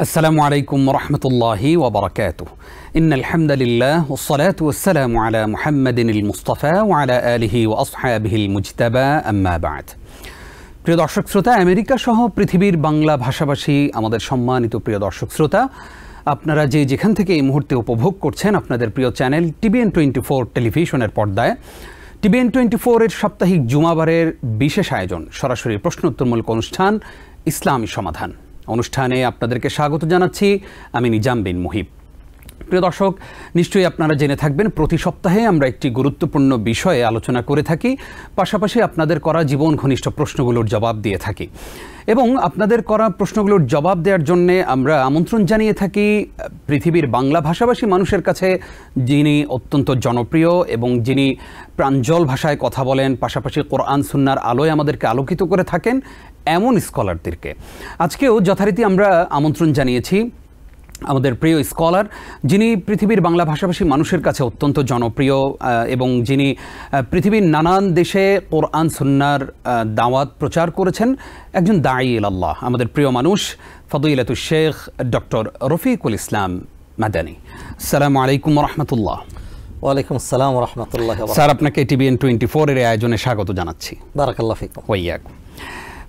ورحمة الله وبركاته إن الحمد لله والصلاة والسلام على محمد المصطفى وعلى আলিহি وأصحابه المجتبى أما بعد প্রিয় দর্শক শ্রোতা আমেরিকা সহ পৃথিবীর বাংলা ভাষাভাষী আমাদের সম্মানিত প্রিয় দর্শক শ্রোতা আপনারা যে যেখান থেকে এই মুহূর্তে উপভোগ করছেন আপনাদের প্রিয় চ্যানেল টিবিএন টোয়েন্টি ফোর টেলিভিশনের পর্দায় টিবিএন টোয়েন্টি ফোরের সাপ্তাহিক জুমাবারের বিশেষ আয়োজন সরাসরি প্রশ্নোত্তরমূলক অনুষ্ঠান ইসলামী সমাধান অনুষ্ঠানে আপনাদেরকে স্বাগত জানাচ্ছি আমি নিজাম বিন মুহিব প্রিয় দর্শক নিশ্চয়ই আপনারা জেনে থাকবেন প্রতি সপ্তাহে আমরা একটি গুরুত্বপূর্ণ বিষয়ে আলোচনা করে থাকি পাশাপাশি আপনাদের করা জীবন ঘনিষ্ঠ প্রশ্নগুলোর জবাব দিয়ে থাকি এবং আপনাদের করা প্রশ্নগুলোর জবাব দেওয়ার জন্য আমরা আমন্ত্রণ জানিয়ে থাকি পৃথিবীর বাংলা ভাষাভাষী মানুষের কাছে যিনি অত্যন্ত জনপ্রিয় এবং যিনি প্রাঞ্জল ভাষায় কথা বলেন পাশাপাশি কোরআন সুন্নার আলোয় আমাদেরকে আলোকিত করে থাকেন এমন স্কলারদেরকে আজকেও যথারীতি আমরা আমন্ত্রণ জানিয়েছি আমাদের প্রিয় স্কলার যিনি পৃথিবীর বাংলা ভাষাভাষী মানুষের কাছে অত্যন্ত জনপ্রিয় এবং যিনি পৃথিবীর নানান দেশে কোরআন সুন্নার দাওয়াত প্রচার করেছেন একজন দায়ী আল্লাহ আমাদের প্রিয় মানুষ ফদইলাতু শেখ ডক্টর রফিকুল ইসলাম মাদানী সালাম আলাইকুম রহমতুল্লাহ ওয়ালাইকুম আসসালাম রহমতুল্লাহ স্যার আপনাকে টিভিএন টোয়েন্টি ফোর এর আয়োজনে স্বাগত জানাচ্ছি বারাকাল্লাহ ফিকুম ওয়াইয়াকুম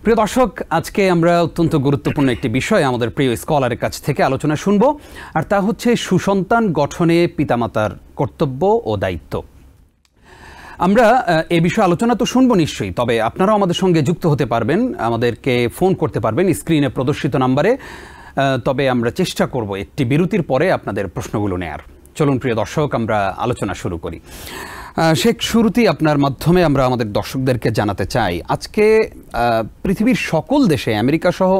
প্রিয় দর্শক আজকে আমরা অত্যন্ত গুরুত্বপূর্ণ একটি বিষয় আমাদের প্রিয় স্কলারের কাছ থেকে আলোচনা শুনব আর তা হচ্ছে সুসন্তান গঠনে পিতামাতার কর্তব্য ও দায়িত্ব আমরা এ বিষয়ে আলোচনা তো শুনবো নিশ্চয়ই তবে আপনারাও আমাদের সঙ্গে যুক্ত হতে পারবেন আমাদেরকে ফোন করতে পারবেন স্ক্রিনে প্রদর্শিত নাম্বারে তবে আমরা চেষ্টা করব একটি বিরতির পরে আপনাদের প্রশ্নগুলো নেয়ার চলুন প্রিয় দর্শক আমরা আলোচনা শুরু করি শেখ শুরুতেই আপনার মাধ্যমে আমরা আমাদের দর্শকদেরকে জানাতে চাই আজকে পৃথিবীর সকল দেশে আমেরিকা সহ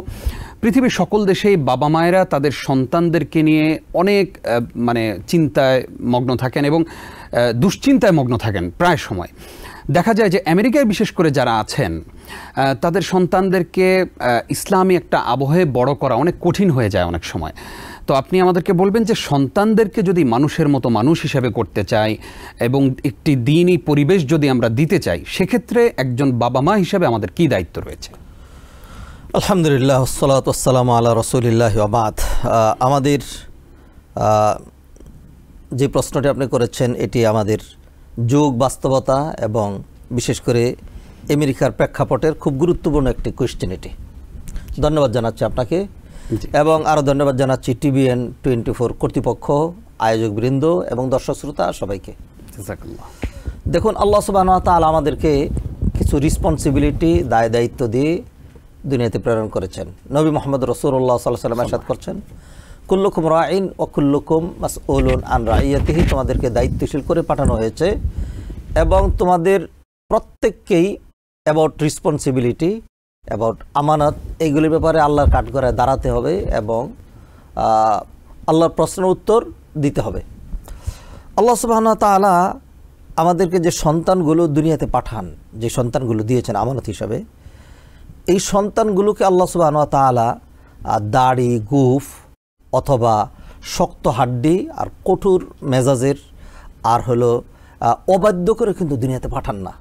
পৃথিবীর সকল দেশেই বাবা মায়েরা তাদের সন্তানদেরকে নিয়ে অনেক মানে চিন্তায় মগ্ন থাকেন এবং দুশ্চিন্তায় মগ্ন থাকেন প্রায় সময় দেখা যায় যে আমেরিকায় বিশেষ করে যারা আছেন তাদের সন্তানদেরকে ইসলামী একটা আবহে বড় করা অনেক কঠিন হয়ে যায় অনেক সময় তো আপনি আমাদেরকে বলবেন যে সন্তানদেরকে যদি মানুষের মতো মানুষ হিসেবে করতে চাই এবং একটি দিনই পরিবেশ যদি আমরা দিতে চাই সেক্ষেত্রে একজন বাবা মা হিসেবে আমাদের কি দায়িত্ব রয়েছে আলহামদুলিল্লাহ সালাতাম আল্লাহ রসুলিল্লাহ আবাদ আমাদের যে প্রশ্নটি আপনি করেছেন এটি আমাদের যোগ বাস্তবতা এবং বিশেষ করে আমেরিকার প্রেক্ষাপটের খুব গুরুত্বপূর্ণ একটি কোয়েশ্চেন এটি ধন্যবাদ জানাচ্ছি আপনাকে এবং আরও ধন্যবাদ জানাচ্ছি টিভিএন টোয়েন্টি ফোর কর্তৃপক্ষ আয়োজক বৃন্দ এবং দর্শক শ্রোতা সবাইকে দেখুন আল্লাহ সুবাহ তাল আমাদেরকে কিছু রিসপন্সিবিলিটি দায় দায়িত্ব দিয়ে দুনিয়াতে প্রেরণ করেছেন নবী মোহাম্মদ রসুল্লাহ সাল্লাহ সাল্লাম আসাদ করছেন কুল্লুকুম রাইন ও কুল্লুকুম মাস উলুন আন রাইয়াতিহি তোমাদেরকে দায়িত্বশীল করে পাঠানো হয়েছে এবং তোমাদের প্রত্যেককেই অ্যাবাউট রিসপন্সিবিলিটি অ্যাবাউট আমানত এইগুলির ব্যাপারে আল্লাহর কাঠগড়ায় দাঁড়াতে হবে এবং আল্লাহর প্রশ্নের উত্তর দিতে হবে আল্লাহ সুবাহন তালা আমাদেরকে যে সন্তানগুলো দুনিয়াতে পাঠান যে সন্তানগুলো দিয়েছেন আমানত হিসাবে এই সন্তানগুলোকে আল্লাহ সুবাহন তালা দাড়ি গুফ অথবা শক্ত হাড্ডি আর কঠোর মেজাজের আর হলো অবাধ্য করে কিন্তু দুনিয়াতে পাঠান না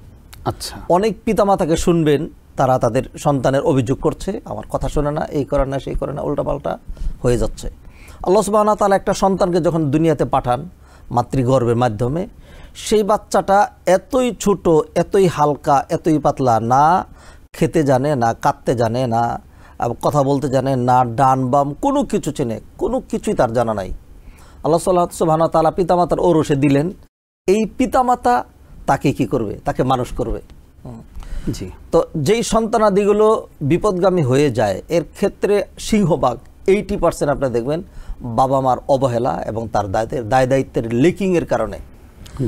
আচ্ছা অনেক পিতামাতাকে শুনবেন তারা তাদের সন্তানের অভিযোগ করছে আমার কথা শোনে না এই করে না সেই করে না উল্টাপাল্টা হয়ে যাচ্ছে আল্লাহ সুবাহনা তালা একটা সন্তানকে যখন দুনিয়াতে পাঠান মাতৃগর্ভের মাধ্যমে সেই বাচ্চাটা এতই ছোট এতই হালকা এতই পাতলা না খেতে জানে না কাঁদতে জানে না কথা বলতে জানে না ডান বাম কোনো কিছু চেনে কোনো কিছুই তার জানা নাই আল্লাহ সাল্লাহ সুবাহানা তালা পিতামাতার ওরসে দিলেন এই পিতামাতা তাকে কি করবে তাকে মানুষ করবে তো যেই সন্তানাদিগুলো বিপদগামী হয়ে যায় এর ক্ষেত্রে সিংহবাগ এইটি পার্সেন্ট আপনারা দেখবেন বাবা মার অবহেলা এবং তার দায়িত্বের দায় দায়িত্বের লেকিংয়ের কারণে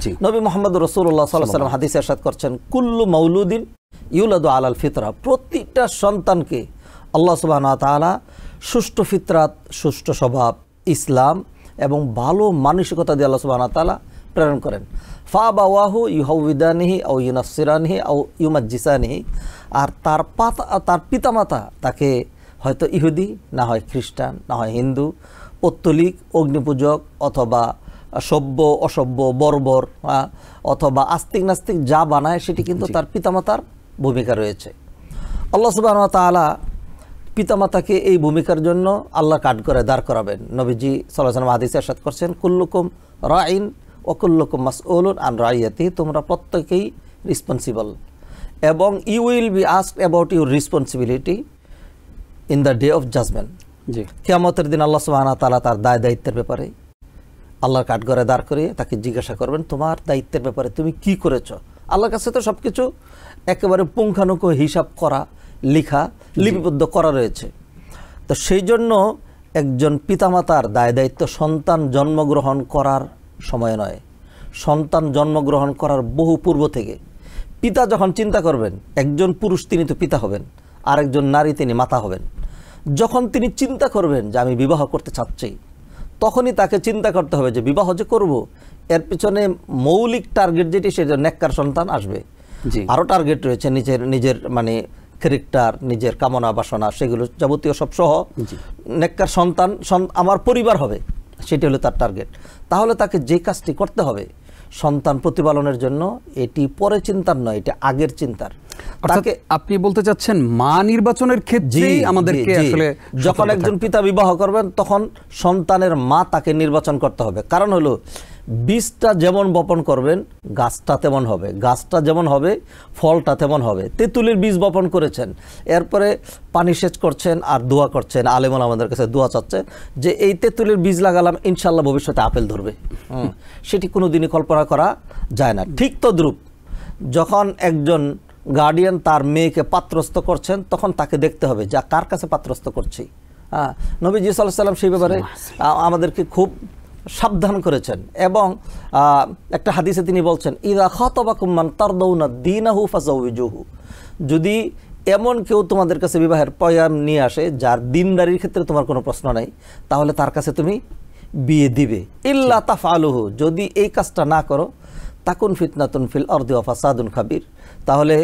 জি নবী মোহাম্মদ রসুল্লাহ সাল্লাহ সাল্লাম হাদিস আসাদ করছেন কুল্লু মৌলুদ্দিন ইউলাদু আলাল ফিতরা প্রতিটা সন্তানকে আল্লাহ সুবাহ তালা সুষ্ঠু ফিতরাত সুষ্ঠু স্বভাব ইসলাম এবং ভালো মানসিকতা দিয়ে আল্লাহ সুবাহ তালা প্রেরণ করেন ফা বাওয়াহু ও আউ ইউনাফসিরানিহি আউ ইউমাজ্জিসানিহি আর তার পাতা তার পিতামাতা তাকে হয়তো ইহুদি না হয় খ্রিস্টান না হয় হিন্দু পত্তলিক অগ্নিপূজক অথবা সভ্য অসভ্য বর্বর অথবা আস্তিক নাস্তিক যা বানায় সেটি কিন্তু তার পিতামাতার ভূমিকা রয়েছে আল্লাহ সুবাহ তালা পিতামাতাকে এই ভূমিকার জন্য আল্লাহ কাঠ করে দাঁড় করাবেন নবীজি সাল্লাহ সালাম হাদিসে আসাদ করছেন কুল্লুকুম রাইন মাস মাসউলুন আন রাইয়াতি তোমরা প্রত্যেকেই রিসপন্সিবল এবং you will be ask about your responsibility in the day of judgement জি কেয়ামতের দিন আল্লাহ সুবাহানা তালা তার দায় দায়িত্বের ব্যাপারে আল্লাহর কাঠগড়ে দাঁড় করিয়ে তাকে জিজ্ঞাসা করবেন তোমার দায়িত্বের ব্যাপারে তুমি কি করেছ আল্লাহর কাছে তো সব কিছু একেবারে পুঙ্খানুঙ্খ হিসাব করা লিখা লিপিবদ্ধ করা রয়েছে তো সেই জন্য একজন পিতামাতার দায় দায়িত্ব সন্তান জন্মগ্রহণ করার সময় নয় সন্তান জন্মগ্রহণ করার বহু পূর্ব থেকে পিতা যখন চিন্তা করবেন একজন পুরুষ তিনি তো পিতা হবেন আরেকজন নারী তিনি মাতা হবেন যখন তিনি চিন্তা করবেন যে আমি বিবাহ করতে চাচ্ছি তখনই তাকে চিন্তা করতে হবে যে বিবাহ যে করব এর পিছনে মৌলিক টার্গেট যেটি সে নেককার সন্তান আসবে আরও টার্গেট রয়েছে নিজের নিজের মানে ক্যারেক্টার নিজের কামনা বাসনা সেগুলো যাবতীয় সব সহ নেককার সন্তান আমার পরিবার হবে সেটি হলো তার টার্গেট তাহলে তাকে যে কাজটি করতে হবে সন্তান প্রতিপালনের জন্য এটি পরে চিন্তার নয় এটি আগের চিন্তার তাকে আপনি বলতে চাচ্ছেন মা নির্বাচনের ক্ষেত্রে আমাদেরকে আসলে যখন একজন পিতা বিবাহ করবেন তখন সন্তানের মা তাকে নির্বাচন করতে হবে কারণ হলো বীজটা যেমন বপন করবেন গাছটা তেমন হবে গাছটা যেমন হবে ফলটা তেমন হবে তেঁতুলের বীজ বপন করেছেন এরপরে পানি সেচ করছেন আর দোয়া করছেন আলেমন আমাদের কাছে দোয়া চাচ্ছে যে এই তেঁতুলের বীজ লাগালাম ইনশাল্লাহ ভবিষ্যতে আপেল ধরবে সেটি কোনো দিনই কল্পনা করা যায় না ঠিক তো দ্রুপ যখন একজন গার্ডিয়ান তার মেয়েকে পাত্রস্থ করছেন তখন তাকে দেখতে হবে যা কার কাছে পাত্রস্থ করছি হ্যাঁ নবীজি সাল্লাহ সাল্লাম সেই ব্যাপারে আমাদেরকে খুব সাবধান করেছেন এবং একটা হাদিসে তিনি বলছেন ইরা খতবা কুম্মান তার দৌনা দিনাহু ফাজাউজুহু যদি এমন কেউ তোমাদের কাছে বিবাহের পয়াম নিয়ে আসে যার দিনদারির ক্ষেত্রে তোমার কোনো প্রশ্ন নাই তাহলে তার কাছে তুমি বিয়ে দিবে ইল্লা তাফালুহু যদি এই কাজটা না করো তাকুন ফিতনাতুন ফিল অর্দি ফাসাদুন খাবির তাহলে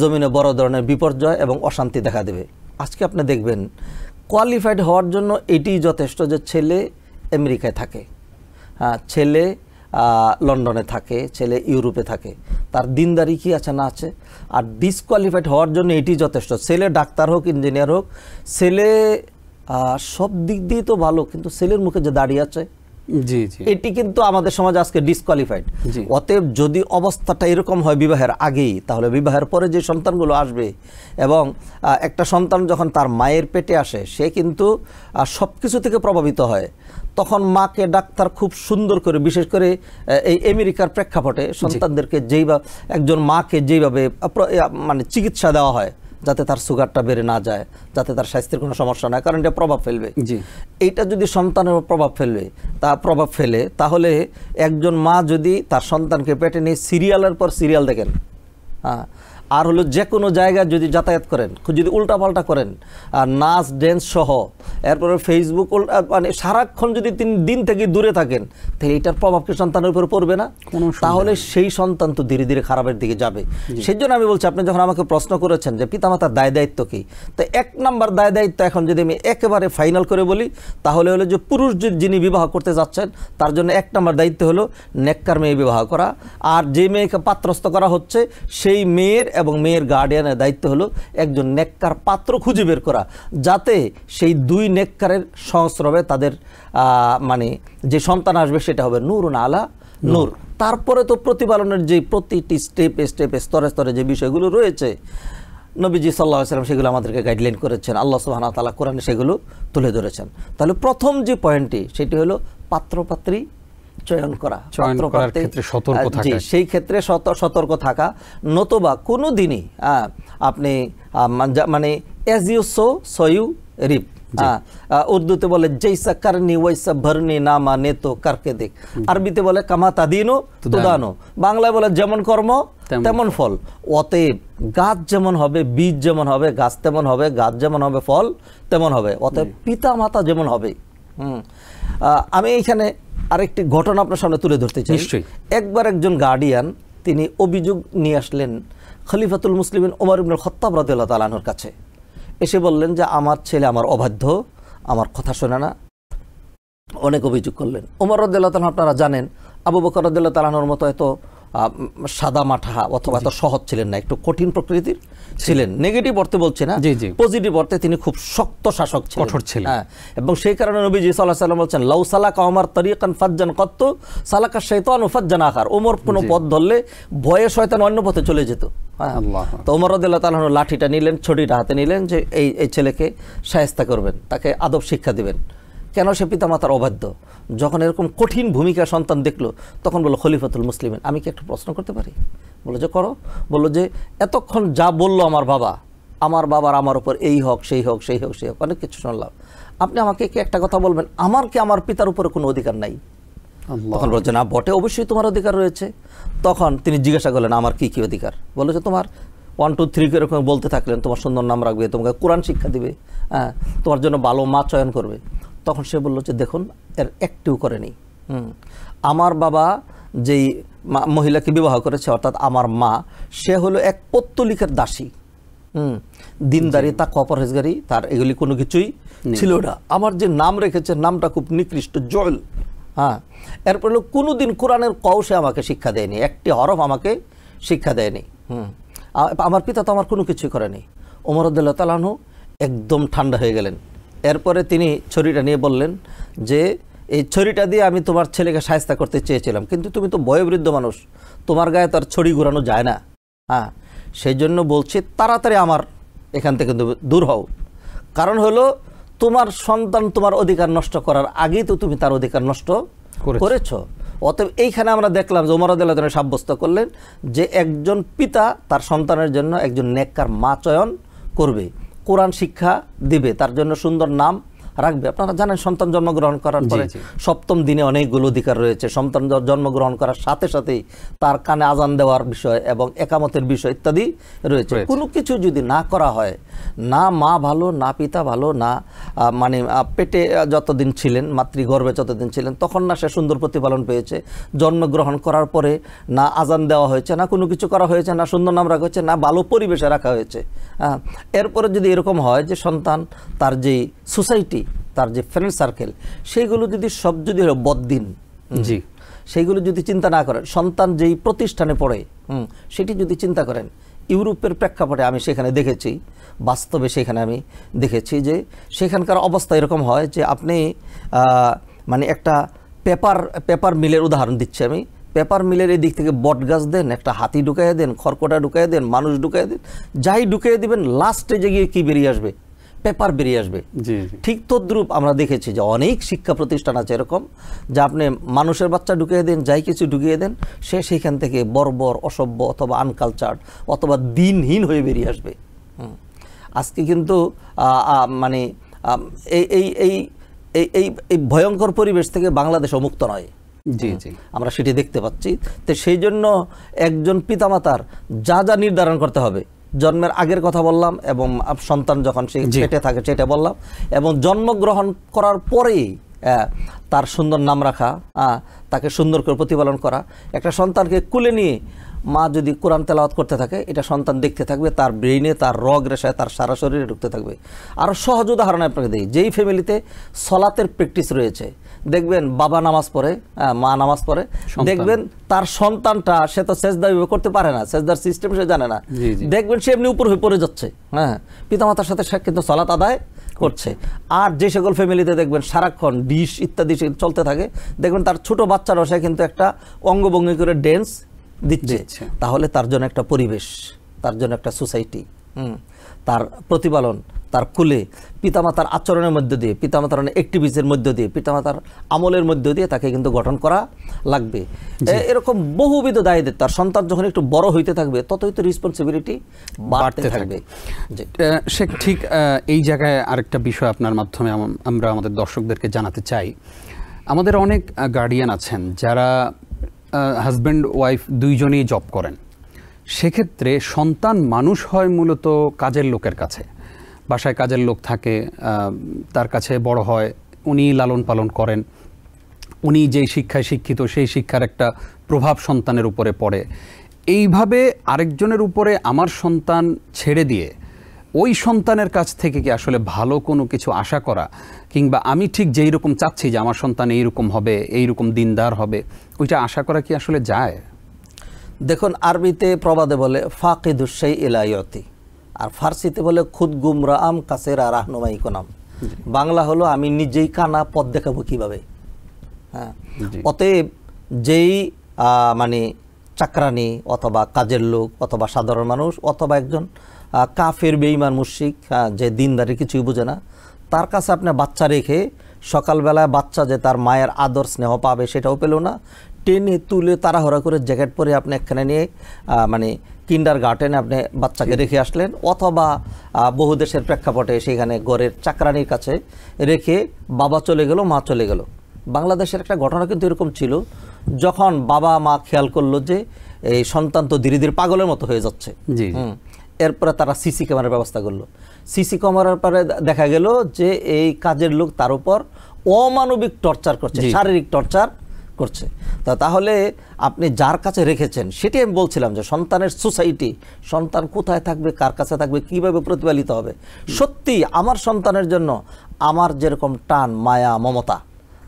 জমিনে বড় ধরনের বিপর্যয় এবং অশান্তি দেখা দেবে আজকে আপনি দেখবেন কোয়ালিফাইড হওয়ার জন্য এটি যথেষ্ট যে ছেলে আমেরিকায় থাকে ছেলে লন্ডনে থাকে ছেলে ইউরোপে থাকে তার দিনদারি কি আছে না আছে আর ডিসকোয়ালিফাইড হওয়ার জন্য এটি যথেষ্ট ছেলে ডাক্তার হোক ইঞ্জিনিয়ার হোক ছেলে সব দিক দিয়ে তো ভালো কিন্তু ছেলের মুখে যে দাঁড়িয়ে আছে জি জি এটি কিন্তু আমাদের সমাজ আজকে ডিসকোয়ালিফাইড অতএব যদি অবস্থাটা এরকম হয় বিবাহের আগেই তাহলে বিবাহের পরে যে সন্তানগুলো আসবে এবং একটা সন্তান যখন তার মায়ের পেটে আসে সে কিন্তু সব কিছু থেকে প্রভাবিত হয় তখন মাকে ডাক্তার খুব সুন্দর করে বিশেষ করে এই আমেরিকার প্রেক্ষাপটে সন্তানদেরকে যেইভাবে একজন মাকে যেইভাবে মানে চিকিৎসা দেওয়া হয় যাতে তার সুগারটা বেড়ে না যায় যাতে তার স্বাস্থ্যের কোনো সমস্যা না কারণ এটা প্রভাব ফেলবে জি এইটা যদি সন্তানের প্রভাব ফেলবে তা প্রভাব ফেলে তাহলে একজন মা যদি তার সন্তানকে পেটে নিয়ে সিরিয়ালের পর সিরিয়াল দেখেন হ্যাঁ আর হলো যে কোনো জায়গায় যদি যাতায়াত করেন যদি উল্টাপাল্টা করেন আর নাচ ড্যান্স সহ এরপরে ফেসবুক মানে সারাক্ষণ যদি তিনি দিন থেকে দূরে থাকেন তাহলে এটার প্রভাব কি সন্তানের উপর পড়বে না তাহলে সেই সন্তান তো ধীরে ধীরে খারাপের দিকে যাবে সেই জন্য আমি বলছি আপনি যখন আমাকে প্রশ্ন করেছেন যে পিতামাতার দায় দায়িত্ব কী তো এক নাম্বার দায় দায়িত্ব এখন যদি আমি একেবারে ফাইনাল করে বলি তাহলে হলো যে পুরুষ যিনি বিবাহ করতে যাচ্ছেন তার জন্য এক নম্বর দায়িত্ব হলো নেককার মেয়ে বিবাহ করা আর যে মেয়েকে পাত্রস্থ করা হচ্ছে সেই মেয়ের এবং মেয়ের গার্ডিয়ানের দায়িত্ব হলো একজন নেককার পাত্র খুঁজে বের করা যাতে সেই দুই নেককারের সংস্রবে তাদের মানে যে সন্তান আসবে সেটা হবে নূর আলা নূর তারপরে তো প্রতিপালনের যে প্রতিটি স্টেপ স্টেপে স্তরে স্তরে যে বিষয়গুলো রয়েছে নবীজি সাল্লাহ সাল্লাম সেগুলো আমাদেরকে গাইডলাইন করেছেন আল্লাহ সুহানা তালা কোরআনে সেগুলো তুলে ধরেছেন তাহলে প্রথম যে পয়েন্টটি সেটি হলো পাত্রপাত্রী চয়ন করা সেই ক্ষেত্রে সতর্ক থাকা নতবা কোনো দিনই আপনি মানে as you so so you reap উর্দুতে বলে জৈসা কারনি ওইসা ভরনি নামা নেতো কারকে দেখ আরবিতে বলে কামা তাদিনো তুদানো বাংলায় বলে যেমন কর্ম তেমন ফল অতএব গাছ যেমন হবে বীজ যেমন হবে গাছ তেমন হবে গাছ যেমন হবে ফল তেমন হবে অতএব পিতা মাতা যেমন হবে আমি এখানে আরেকটি ঘটনা আপনার সামনে তুলে ধরতে চাই নিশ্চয়ই একবার একজন গার্ডিয়ান তিনি অভিযোগ নিয়ে আসলেন খলিফাতুল মুসলিম ওমর ইবনুল খত্তাব রাদিল্লা তালানোর কাছে এসে বললেন যে আমার ছেলে আমার অবাধ্য আমার কথা শোনে না অনেক অভিযোগ করলেন ওমর রদুল্লাহ তালন আপনারা জানেন আবু বকর রদুল্লাহ তালানোর মতো এত সাদা মাঠা অথবা এত সহজ ছিলেন না একটু কঠিন প্রকৃতির ছিলেন নেগেটিভ অর্থে বলছে না পজিটিভ অর্থে তিনি খুব শক্ত শাসক কঠোর ছিলেন হ্যাঁ এবং সেই কারণে নবীজি সাল্লাহ সাল্লাম বলছেন লাউ সালাক আমার তরিকান ফাজ্জান কত্ত সালাকা শৈতান ফাজ্জান আকার ওমর কোনো পথ ধরলে ভয়ে শয়তান অন্য পথে চলে যেত হ্যাঁ তো ওমর রদুল্লাহ তালন লাঠিটা নিলেন ছড়িটা হাতে নিলেন যে এই এই ছেলেকে সায়স্তা করবেন তাকে আদব শিক্ষা দিবেন কেন সে পিতামাতার অবাধ্য যখন এরকম কঠিন ভূমিকা সন্তান দেখলো তখন বলল খলিফাতুল মুসলিমের আমি কি একটু প্রশ্ন করতে পারি বলো যে করো বললো যে এতক্ষণ যা বললো আমার বাবা আমার বাবার আমার উপর এই হোক সেই হোক সেই হোক সেই হোক অনেক কিছু শুনলাম আপনি আমাকে কি একটা কথা বলবেন আমার কি আমার পিতার উপরে কোনো অধিকার নাই তখন বলছে না বটে অবশ্যই তোমার অধিকার রয়েছে তখন তিনি জিজ্ঞাসা করলেন আমার কি কি অধিকার বলে যে তোমার ওয়ান টু থ্রি এরকম বলতে থাকলেন তোমার সুন্দর নাম রাখবে তোমাকে কোরআন শিক্ষা দিবে হ্যাঁ তোমার জন্য ভালো মা চয়ন করবে তখন সে বলল যে দেখুন এর একটিও করেনি আমার বাবা যেই মহিলাকে বিবাহ করেছে অর্থাৎ আমার মা সে হলো এক পত্তলিকের দাসী হুম দিনদারি তা কপরহেজগারি তার এগুলি কোনো কিছুই ছিল না আমার যে নাম রেখেছে নামটা খুব নিকৃষ্ট জল হ্যাঁ এরপর হলো কোনো দিন কোরআনের কৌশে আমাকে শিক্ষা দেয়নি একটি হরফ আমাকে শিক্ষা দেয়নি হুম আমার পিতা তো আমার কোনো কিছুই করেনি ওমরদ্দুল্লাহ তালানহ একদম ঠান্ডা হয়ে গেলেন এরপরে তিনি ছড়িটা নিয়ে বললেন যে এই ছড়িটা দিয়ে আমি তোমার ছেলেকে সাহস্তা করতে চেয়েছিলাম কিন্তু তুমি তো বয়োবৃদ্ধ মানুষ তোমার গায়ে তার ছড়ি ঘুরানো যায় না হ্যাঁ সেই জন্য বলছি তাড়াতাড়ি আমার এখান থেকে দূর হও কারণ হলো তোমার সন্তান তোমার অধিকার নষ্ট করার আগেই তো তুমি তার অধিকার নষ্ট করেছ অতএব এইখানে আমরা দেখলাম যে ওমর আদালতনে সাব্যস্ত করলেন যে একজন পিতা তার সন্তানের জন্য একজন নেককার মা চয়ন করবে কোরআন শিক্ষা দিবে তার জন্য সুন্দর নাম রাখবে আপনারা জানেন সন্তান জন্মগ্রহণ করার পরে সপ্তম দিনে অনেকগুলো অধিকার রয়েছে সন্তান জন্মগ্রহণ করার সাথে সাথেই তার কানে আজান দেওয়ার বিষয় এবং একামতের বিষয় ইত্যাদি রয়েছে কোনো কিছু যদি না করা হয় না মা ভালো না পিতা ভালো না মানে পেটে যতদিন ছিলেন মাতৃগর্ভে যতদিন ছিলেন তখন না সে সুন্দর প্রতিপালন পেয়েছে জন্মগ্রহণ করার পরে না আজান দেওয়া হয়েছে না কোনো কিছু করা হয়েছে না সুন্দর নাম রাখা হয়েছে না ভালো পরিবেশে রাখা হয়েছে এরপরে যদি এরকম হয় যে সন্তান তার যেই সোসাইটি তার যে ফ্রেন্ড সার্কেল সেইগুলো যদি সব যদি হলো বদ্দিন জি সেইগুলো যদি চিন্তা না করেন সন্তান যেই প্রতিষ্ঠানে পড়ে সেটি যদি চিন্তা করেন ইউরোপের প্রেক্ষাপটে আমি সেখানে দেখেছি বাস্তবে সেখানে আমি দেখেছি যে সেখানকার অবস্থা এরকম হয় যে আপনি মানে একটা পেপার পেপার মিলের উদাহরণ দিচ্ছি আমি পেপার মিলের এই দিক থেকে বট গাছ দেন একটা হাতি ঢুকাইয়া দেন খরকটা ঢুকাইয়া দেন মানুষ ঢুকাইয়া দেন যাই ঢুকাইয়া দিবেন লাস্টে যে গিয়ে কী বেরিয়ে আসবে পেপার বেরিয়ে আসবে ঠিক তদ্রুপ আমরা দেখেছি যে অনেক শিক্ষা প্রতিষ্ঠান আছে এরকম যা আপনি মানুষের বাচ্চা ঢুকিয়ে দেন যাই কিছু ঢুকিয়ে দেন সে সেইখান থেকে বর্বর অসভ্য অথবা আনকালচার্ড অথবা দিনহীন হয়ে বেরিয়ে আসবে আজকে কিন্তু মানে এই এই এই এই এই ভয়ঙ্কর পরিবেশ থেকে বাংলাদেশ মুক্ত নয় জি জি আমরা সেটি দেখতে পাচ্ছি তো সেই জন্য একজন পিতামাতার যা যা নির্ধারণ করতে হবে জন্মের আগের কথা বললাম এবং সন্তান যখন সে চেটে থাকে চেটে বললাম এবং জন্মগ্রহণ করার পরেই তার সুন্দর নাম রাখা তাকে সুন্দর করে প্রতিপালন করা একটা সন্তানকে কুলে নিয়ে মা যদি কোরআন তেলাওয়াত করতে থাকে এটা সন্তান দেখতে থাকবে তার ব্রেইনে তার রগ রেশায় তার সারা শরীরে ঢুকতে থাকবে আরও সহজ উদাহরণ আপনাকে দিই যেই ফ্যামিলিতে সলাতের প্র্যাকটিস রয়েছে দেখবেন বাবা নামাজ পড়ে মা নামাজ পড়ে দেখবেন তার সন্তানটা সে তো সেজদা করতে পারে না সেজদার সিস্টেম সে জানে না দেখবেন সে এমনি উপর হয়ে পড়ে যাচ্ছে হ্যাঁ পিতামাতার সাথে সে কিন্তু চলাত আদায় করছে আর যে সকল ফ্যামিলিতে দেখবেন সারাক্ষণ ডিশ ইত্যাদি চলতে থাকে দেখবেন তার ছোট বাচ্চারাও সে কিন্তু একটা অঙ্গভঙ্গি করে ডেন্স দিচ্ছে তাহলে তার জন্য একটা পরিবেশ তার জন্য একটা সোসাইটি হুম তার প্রতিপালন তার কুলে পিতামাতার আচরণের মধ্য দিয়ে পিতামাতার অ্যাক্টিভিটির মধ্য দিয়ে পিতামাতার আমলের মধ্য দিয়ে তাকে কিন্তু গঠন করা লাগবে এরকম বহুবিধ দায় তার সন্তান যখন একটু বড় হইতে থাকবে ততই তো রেসপন্সিবিলিটি বাড়তে থাকবে সে ঠিক এই জায়গায় আরেকটা বিষয় আপনার মাধ্যমে আমরা আমাদের দর্শকদেরকে জানাতে চাই আমাদের অনেক গার্ডিয়ান আছেন যারা হাজব্যান্ড ওয়াইফ দুইজনেই জব করেন সেক্ষেত্রে সন্তান মানুষ হয় মূলত কাজের লোকের কাছে বাসায় কাজের লোক থাকে তার কাছে বড় হয় উনি লালন পালন করেন উনি যেই শিক্ষায় শিক্ষিত সেই শিক্ষার একটা প্রভাব সন্তানের উপরে পড়ে এইভাবে আরেকজনের উপরে আমার সন্তান ছেড়ে দিয়ে ওই সন্তানের কাছ থেকে কি আসলে ভালো কোনো কিছু আশা করা কিংবা আমি ঠিক যেই রকম চাচ্ছি যে আমার সন্তান এইরকম হবে এইরকম দিনদার হবে ওইটা আশা করা কি আসলে যায় দেখুন আরবিতে প্রবাদে বলে ফাঁকি দুঃসাই ইলায়তি আর ফার্সিতে বলে খুদ গুমরা আম কাসেরা রাহনুমাই কোনাম বাংলা হলো আমি নিজেই কানা পদ দেখাবো কীভাবে হ্যাঁ অতএব যেই মানে চাকরানি অথবা কাজের লোক অথবা সাধারণ মানুষ অথবা একজন কাফের বেইমান মুশিক যে দিনদারি কিছুই বোঝে না তার কাছে আপনি বাচ্চা রেখে সকালবেলায় বাচ্চা যে তার মায়ের আদর স্নেহ পাবে সেটাও পেল না টেনে তুলে তাড়াহড়া করে জ্যাকেট পরে আপনি একখানে নিয়ে মানে কিন্ডার গার্ডেনে আপনি বাচ্চাকে রেখে আসলেন অথবা বহু দেশের প্রেক্ষাপটে সেখানে গড়ের চাকরানির কাছে রেখে বাবা চলে গেল মা চলে গেল বাংলাদেশের একটা ঘটনা কিন্তু এরকম ছিল যখন বাবা মা খেয়াল করলো যে এই সন্তান তো ধীরে ধীরে পাগলের মতো হয়ে যাচ্ছে জি এরপরে তারা সিসি ক্যামেরার ব্যবস্থা করলো সিসি ক্যামেরার পরে দেখা গেল যে এই কাজের লোক তার উপর অমানবিক টর্চার করছে শারীরিক টর্চার করছে তা তাহলে আপনি যার কাছে রেখেছেন সেটি আমি বলছিলাম যে সন্তানের সোসাইটি সন্তান কোথায় থাকবে কার কাছে থাকবে কিভাবে প্রতিপালিত হবে সত্যি আমার সন্তানের জন্য আমার যেরকম টান মায়া মমতা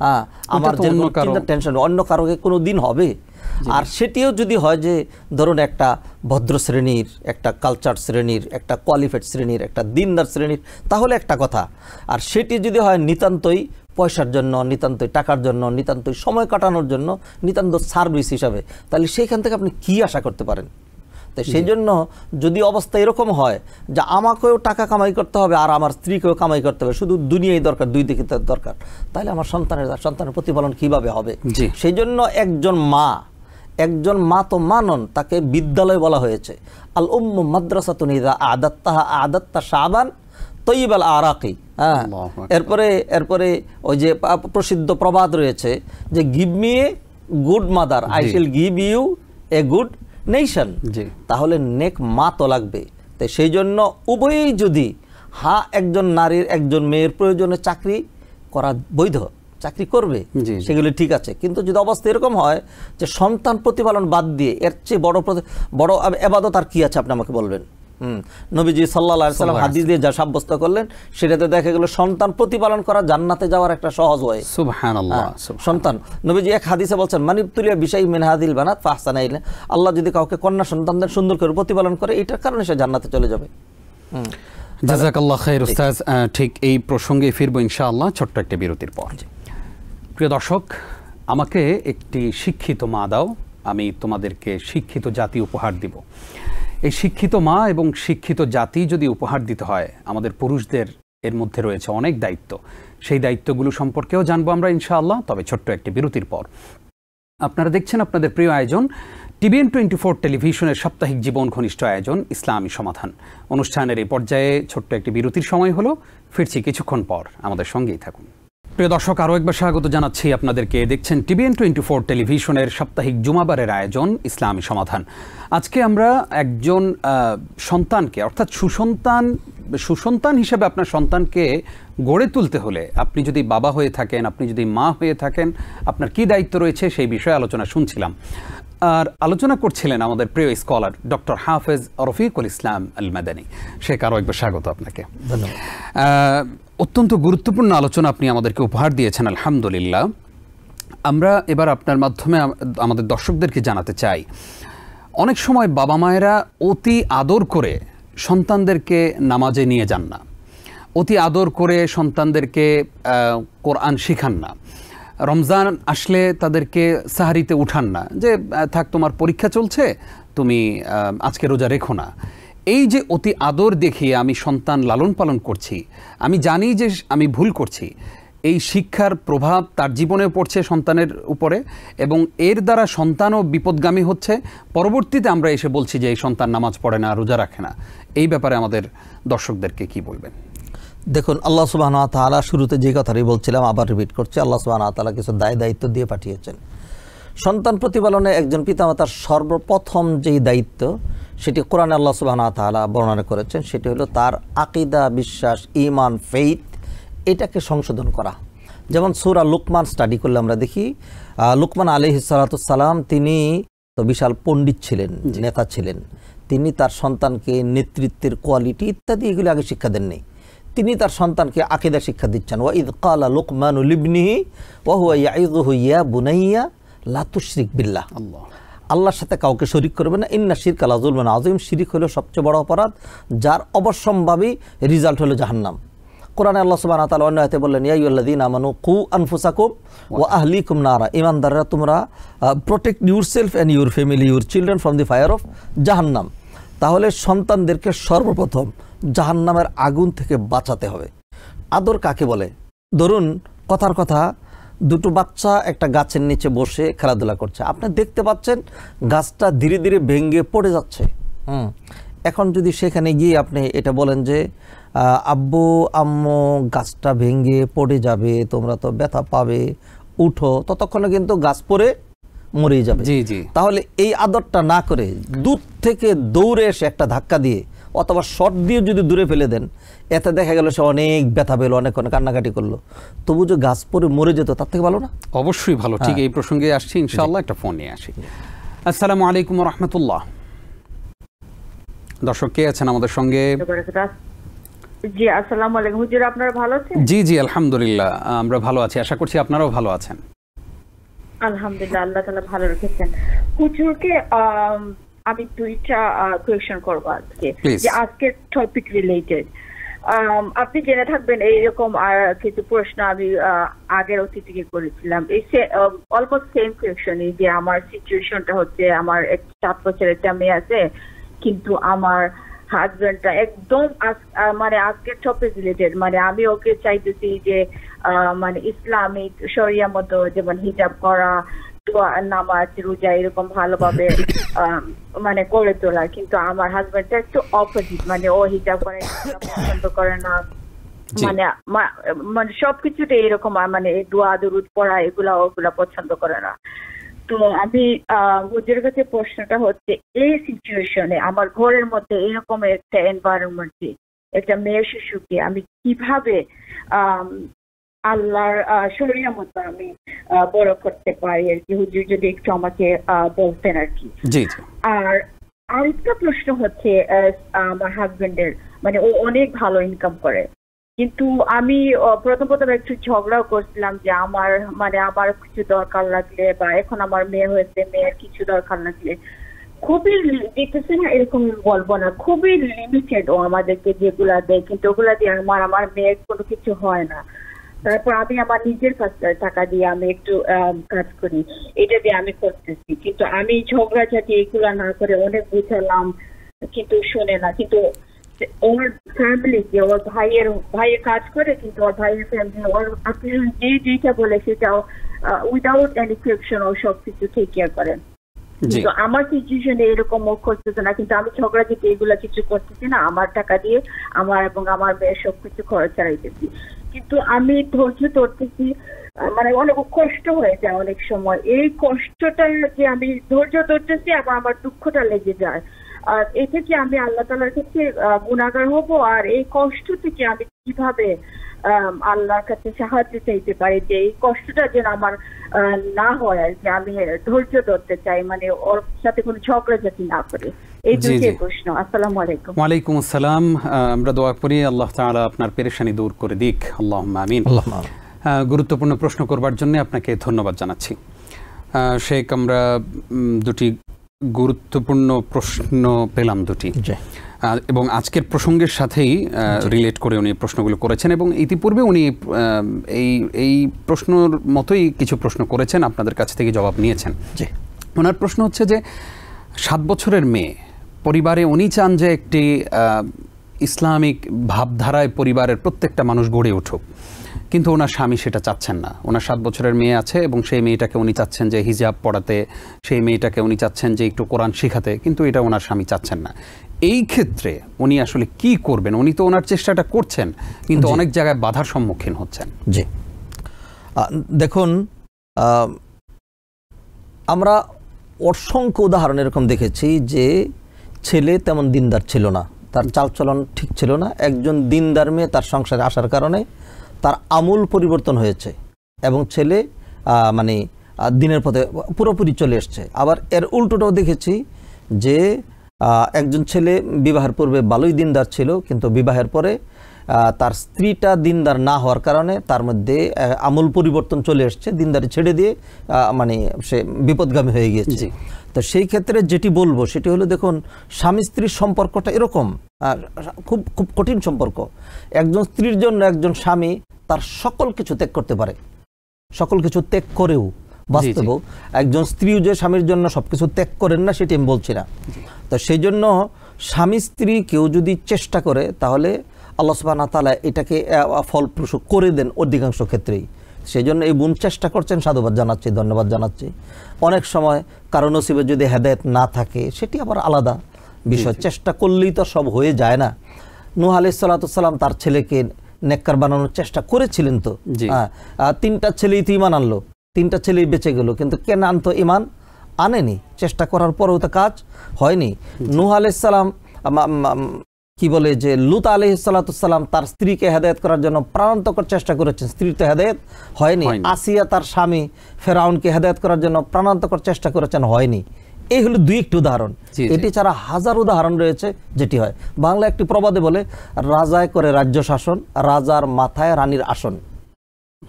হ্যাঁ আমার জন্য টেনশন অন্য কারোকে কোনো দিন হবে আর সেটিও যদি হয় যে ধরুন একটা ভদ্র শ্রেণীর একটা কালচার শ্রেণীর একটা কোয়ালিফাইড শ্রেণীর একটা দিনদার শ্রেণীর তাহলে একটা কথা আর সেটি যদি হয় নিতান্তই পয়সার জন্য নিতান্তই টাকার জন্য নিতান্তই সময় কাটানোর জন্য নিতান্ত সার্ভিস হিসাবে তাহলে সেইখান থেকে আপনি কি আশা করতে পারেন তাই সেই জন্য যদি অবস্থা এরকম হয় যে আমাকেও টাকা কামাই করতে হবে আর আমার স্ত্রীকেও কামাই করতে হবে শুধু দুনিয়াই দরকার দুই দিকে দরকার তাহলে আমার সন্তানের সন্তানের প্রতিফলন কিভাবে হবে সেই জন্য একজন মা একজন মা তো মানন তাকে বিদ্যালয় বলা হয়েছে আল উম মাদ্রাসা তুনিদা আদাত্তাহা আদাত্তা সাবান তৈব আল আরাকি হ্যাঁ এরপরে এরপরে ওই যে প্রসিদ্ধ প্রবাদ রয়েছে যে give me a good mother I shall give you a good nation তাহলে নেক মা তো লাগবে তাই সেই জন্য উভয়ই যদি হা একজন নারীর একজন মেয়ের প্রয়োজনে চাকরি করা বৈধ চাকরি করবে সেগুলি ঠিক আছে কিন্তু যদি অবস্থা এরকম হয় যে সন্তান প্রতিপালন বাদ দিয়ে এর চেয়ে বড় বড় আবাদত আর কি আছে আপনি আমাকে বলবেন নবীজি সাল্লা সাল্লাম হাদিস দিয়ে যা সাব্যস্ত করলেন সেটাতে দেখা গেল সন্তান প্রতিপালন করা জান্নাতে যাওয়ার একটা সহজ হয় হ্যাঁ, সন্তান নবীজি এক হাদিসে বলছেন মানিবতুলিয়া বিষয় মেনহাদিল বানাত ফাহসান আল্লাহ যদি কাউকে কন্যা সন্তানদের সুন্দর করে প্রতিপালন করে এটার কারণে সে জান্নাতে চলে যাবে জাজাকাল্লাহ উস্তাজ ঠিক এই প্রসঙ্গে ফিরবো ইনশাআল্লাহ ছোট্ট একটা বিরতির পর প্রিয় দর্শক আমাকে একটি শিক্ষিত মা দাও আমি তোমাদেরকে শিক্ষিত জাতি উপহার দিব এই শিক্ষিত মা এবং শিক্ষিত জাতি যদি উপহার দিতে হয় আমাদের পুরুষদের এর মধ্যে রয়েছে অনেক দায়িত্ব সেই দায়িত্বগুলো সম্পর্কেও জানবো আমরা ইনশাআল্লাহ তবে ছোট্ট একটি বিরতির পর আপনারা দেখছেন আপনাদের প্রিয় আয়োজন টিভিএন টোয়েন্টি ফোর টেলিভিশনের সাপ্তাহিক জীবন ঘনিষ্ঠ আয়োজন ইসলামী সমাধান অনুষ্ঠানের এই পর্যায়ে ছোট্ট একটি বিরতির সময় হলো ফিরছি কিছুক্ষণ পর আমাদের সঙ্গেই থাকুন প্রিয় দর্শক আরও একবার স্বাগত জানাচ্ছি আপনাদেরকে দেখছেন টিভিএন টোয়েন্টি ফোর টেলিভিশনের সাপ্তাহিক জুমাবারের আয়োজন ইসলামী সমাধান আজকে আমরা একজন সন্তানকে অর্থাৎ সুসন্তান সুসন্তান হিসেবে আপনার সন্তানকে গড়ে তুলতে হলে আপনি যদি বাবা হয়ে থাকেন আপনি যদি মা হয়ে থাকেন আপনার কি দায়িত্ব রয়েছে সেই বিষয়ে আলোচনা শুনছিলাম আর আলোচনা করছিলেন আমাদের প্রিয় স্কলার ডক্টর হাফেজ রফিকুল ইসলাম আল মাদানী শেখ আরও একবার স্বাগত আপনাকে ধন্যবাদ অত্যন্ত গুরুত্বপূর্ণ আলোচনা আপনি আমাদেরকে উপহার দিয়েছেন আলহামদুলিল্লাহ আমরা এবার আপনার মাধ্যমে আমাদের দর্শকদেরকে জানাতে চাই অনেক সময় বাবা মায়েরা অতি আদর করে সন্তানদেরকে নামাজে নিয়ে যান না অতি আদর করে সন্তানদেরকে কোরআন শিখান না রমজান আসলে তাদেরকে সাহারিতে উঠান না যে থাক তোমার পরীক্ষা চলছে তুমি আজকে রোজা রেখো না এই যে অতি আদর দেখিয়ে আমি সন্তান লালন পালন করছি আমি জানি যে আমি ভুল করছি এই শিক্ষার প্রভাব তার জীবনে পড়ছে সন্তানের উপরে এবং এর দ্বারা সন্তানও বিপদগামী হচ্ছে পরবর্তীতে আমরা এসে বলছি যে এই সন্তান নামাজ পড়ে না রোজা রাখে না এই ব্যাপারে আমাদের দর্শকদেরকে কি বলবেন দেখুন আল্লাহ সুবাহন তালা শুরুতে যে কথাটি বলছিলাম আবার রিপিট করছে আল্লাহ সুবাহন তালা কিছু দায় দায়িত্ব দিয়ে পাঠিয়েছেন সন্তান প্রতিপালনে একজন পিতামাতার সর্বপ্রথম যেই দায়িত্ব সেটি কোরআন আল্লাহ সুবাহ তালা বর্ণনা করেছেন সেটি হলো তার আকিদা বিশ্বাস ইমান ফেইথ এটাকে সংশোধন করা যেমন সুরা লুকমান স্টাডি করলে আমরা দেখি লুকমান আলহ সালাম তিনি তো বিশাল পণ্ডিত ছিলেন নেতা ছিলেন তিনি তার সন্তানকে নেতৃত্বের কোয়ালিটি ইত্যাদি এগুলি আগে শিক্ষা দেননি তিনি তার সন্তানকে আকিদা শিক্ষা দিচ্ছেন ওয়া ইদ কালা লুকমান উলিবনিহি ওয়া হুয়া ইয়া বুনাইয়া লাতুশ্রিক বিল্লাহ আল্লাহ আল্লাহর সাথে কাউকে শরিক করবে না ইন্না শির কালাজুল মানে আজিম শিরিক হলো সবচেয়ে বড় অপরাধ যার অবশ্যম্ভাবী রিজাল্ট হলো জাহান্নাম কোরআনে আল্লাহ সুবাহ তালা অন্য হাতে বললেন ইয়াইউল্লাদিন আমানু কু আনফুসাকুম ও কুম নারা ইমানদাররা তোমরা protect yourself and your family your children from the fire of জাহান্নাম তাহলে সন্তানদেরকে সর্বপ্রথম জাহান্নামের আগুন থেকে বাঁচাতে হবে আদর কাকে বলে ধরুন কথার কথা দুটো বাচ্চা একটা গাছের নিচে বসে খেলাধুলা করছে আপনি দেখতে পাচ্ছেন গাছটা ধীরে ধীরে ভেঙে পড়ে যাচ্ছে হুম এখন যদি সেখানে গিয়ে আপনি এটা বলেন যে আব্বু আম্মু গাছটা ভেঙে পড়ে যাবে তোমরা তো ব্যথা পাবে উঠো ততক্ষণে কিন্তু গাছ পরে মরে যাবে জি জি তাহলে এই আদরটা না করে দূর থেকে দৌড়ে এসে একটা ধাক্কা দিয়ে অথবা শর্ট দিয়ে যদি দূরে ফেলে দেন এতে দেখা গেল সে অনেক ব্যথা পেল অনেক কান্নাকাটি করলো তবু যে গাছ পরে মরে যেত তার থেকে ভালো না অবশ্যই ভালো ঠিক হ্যাঁ। এই প্রসঙ্গে আসছি ইনশাআল্লাহ একটা ফোন নিয়ে আসি আসসালামু আলাইকুম রহমতুল্লাহ দর্শক কে আছেন আমাদের সঙ্গে জি আসসালামু আলাইকুম হুজুর আপনারা ভালো আছেন জি জি আলহামদুলিল্লাহ আমরা ভালো আছি আশা করছি আপনারাও ভালো আছেন আলহামদুলিল্লাহ আল্লাহ ভালো রেখেছেন হুজুরকে আমি দুইটা কোয়েশন করবো আজকে যে আজকের টপিক রিলেটেড আপনি জেনে থাকবেন এইরকম আর কিছু প্রশ্ন আমি আগের অতিথিকে করেছিলাম এই অলমোস্ট সেম কোয়েশনই যে আমার সিচুয়েশনটা হচ্ছে আমার এক সাত বছর একটা মেয়ে আছে কিন্তু আমার হাজব্যান্ডটা একদম মানে আজকের টপিক রিলেটেড মানে আমি ওকে চাইতেছি যে মানে ইসলামিক শরিয়া মতো যেমন হিজাব করা নামাজ রোজা এরকম ভালোভাবে মানে করে তোলা কিন্তু আমার হাজবেন্ডটা একটু অপোজিট মানে ও হিজাব করে পছন্দ করে না মানে মানে সবকিছুতে এরকম মানে দোয়া দরুদ পড়া এগুলা ওগুলা পছন্দ করে না তো আমি ওদের কাছে প্রশ্নটা হচ্ছে এই সিচুয়েশনে আমার ঘরের মধ্যে এরকম একটা এনভায়রনমেন্টে একটা মেয়ে শিশুকে আমি কিভাবে আল্লাহর শরিয়া মতো আমি বড় করতে পারি আর কি হুজুর যদি একটু আমাকে বলতেন আর কি আর আরেকটা প্রশ্ন হচ্ছে আমার হাজবেন্ডের মানে ও অনেক ভালো ইনকাম করে কিন্তু আমি প্রথম প্রথম একটু ঝগড়াও করছিলাম যে আমার মানে আমার কিছু দরকার লাগলে বা এখন আমার মেয়ে হয়েছে মেয়ের কিছু দরকার লাগলে খুবই দেখতেছে না এরকম বলবো না খুবই লিমিটেড ও আমাদেরকে যেগুলা দেয় কিন্তু ওগুলা দিয়ে আমার আমার মেয়ের কোনো কিছু হয় না তারপর আমি আমার নিজের টাকা দিয়ে আমি একটু কাজ করি এটা দিয়ে আমি করতেছি কিন্তু আমি ঝগড়াঝাটি এগুলো না করে অনেক বুঝালাম কিন্তু শোনে না কিন্তু ওর ফ্যামিলিকে ওর ভাইয়ের ভাইয়ের কাজ করে কিন্তু ওর ভাইয়ের ফ্যামিলি ওর আপনি যে যেটা বলে সেটাও উইদাউট এনি ও সবকিছু কিছু কেয়ার করেন কিন্তু আমার সিচুয়েশনে এরকম ও করতেছে না কিন্তু আমি ঝগড়া যেতে এগুলা কিছু করতেছি না আমার টাকা দিয়ে আমার এবং আমার মেয়ের সবকিছু খরচ চালাইতেছি কিন্তু আমি ধৈর্য ধরতেছি মানে অনেক কষ্ট হয়ে যায় অনেক সময় এই কষ্টটা যে আমি ধৈর্য ধরতেছি আবার আমার দুঃখটা লেগে যায় আর এ থেকে আমি আল্লাহ তালার কাছে গুণাগার হব আর এই কষ্ট থেকে আমি কিভাবে আল্লাহর কাছে সাহায্য চাইতে পারি যে এই কষ্টটা যেন আমার না হয় আর কি আমি ধৈর্য ধরতে চাই মানে ওর সাথে কোনো ঝগড়াঝাটি না করে দোয়া করি আপনার দূর করে গুরুত্বপূর্ণ প্রশ্ন করবার জন্য আপনাকে ধন্যবাদ জানাচ্ছি শেখ আমরা দুটি গুরুত্বপূর্ণ প্রশ্ন পেলাম দুটি এবং আজকের প্রসঙ্গের সাথেই রিলেট করে উনি প্রশ্নগুলো করেছেন এবং ইতিপূর্বে উনি এই এই প্রশ্নর মতোই কিছু প্রশ্ন করেছেন আপনাদের কাছ থেকে জবাব নিয়েছেন জি ওনার প্রশ্ন হচ্ছে যে সাত বছরের মেয়ে পরিবারে উনি চান যে একটি ইসলামিক ভাবধারায় পরিবারের প্রত্যেকটা মানুষ গড়ে উঠুক কিন্তু ওনার স্বামী সেটা চাচ্ছেন না ওনার সাত বছরের মেয়ে আছে এবং সেই মেয়েটাকে উনি চাচ্ছেন যে হিজাব পড়াতে সেই মেয়েটাকে উনি চাচ্ছেন যে একটু কোরআন শেখাতে কিন্তু এটা ওনার স্বামী চাচ্ছেন না এই ক্ষেত্রে উনি আসলে কি করবেন উনি তো ওনার চেষ্টাটা করছেন কিন্তু অনেক জায়গায় বাধার সম্মুখীন হচ্ছেন জি দেখুন আমরা অসংখ্য উদাহরণ এরকম দেখেছি যে ছেলে তেমন দিনদার ছিল না তার চালচলন ঠিক ছিল না একজন দিনদার মেয়ে তার সংসারে আসার কারণে তার আমূল পরিবর্তন হয়েছে এবং ছেলে মানে দিনের পথে পুরোপুরি চলে এসছে আবার এর উল্টোটাও দেখেছি যে একজন ছেলে বিবাহের পূর্বে ভালোই দিনদার ছিল কিন্তু বিবাহের পরে তার স্ত্রীটা দিনদার না হওয়ার কারণে তার মধ্যে আমূল পরিবর্তন চলে এসছে দিনদারি ছেড়ে দিয়ে মানে সে বিপদগামী হয়ে গিয়েছে তো সেই ক্ষেত্রে যেটি বলবো সেটি হলো দেখুন স্বামী স্ত্রীর সম্পর্কটা এরকম খুব খুব কঠিন সম্পর্ক একজন স্ত্রীর জন্য একজন স্বামী তার সকল কিছু ত্যাগ করতে পারে সকল কিছু ত্যাগ করেও বাস্তব একজন স্ত্রীও যে স্বামীর জন্য সব কিছু ত্যাগ করেন না সেটি আমি বলছি না তো সেই জন্য স্বামী স্ত্রী কেউ যদি চেষ্টা করে তাহলে আল্লাহ সুবাহ তালা এটাকে ফলপ্রসূ করে দেন অধিকাংশ ক্ষেত্রেই সেই জন্য এই বোন চেষ্টা করছেন সাধুবাদ জানাচ্ছি ধন্যবাদ জানাচ্ছি অনেক সময় কারো নসিবের যদি হেদায়ত না থাকে সেটি আবার আলাদা বিষয় চেষ্টা করলেই তো সব হয়ে যায় না নুহ আলি সাল্লাতাম তার ছেলেকে নেককার বানানোর চেষ্টা করেছিলেন তো হ্যাঁ তিনটা ছেলেই তো ইমান আনলো তিনটা ছেলেই বেঁচে গেল কিন্তু কেন আনতো ইমান আনেনি চেষ্টা করার পরেও তো কাজ হয়নি নুহ সাল্লাম কি বলে যে লুত আলি সালাতাম তার স্ত্রীকে হেদায়ত করার জন্য প্রাণান্তকর চেষ্টা করেছেন স্ত্রীর তো হেদায়ত হয়নি আসিয়া তার স্বামী ফেরাউনকে হেদায়ত করার জন্য প্রাণান্তকর চেষ্টা করেছেন হয়নি এই হলো দুই একটি উদাহরণ এটি ছাড়া হাজার উদাহরণ রয়েছে যেটি হয় বাংলা একটি প্রবাদে বলে রাজায় করে রাজ্য শাসন রাজার মাথায় রানীর আসন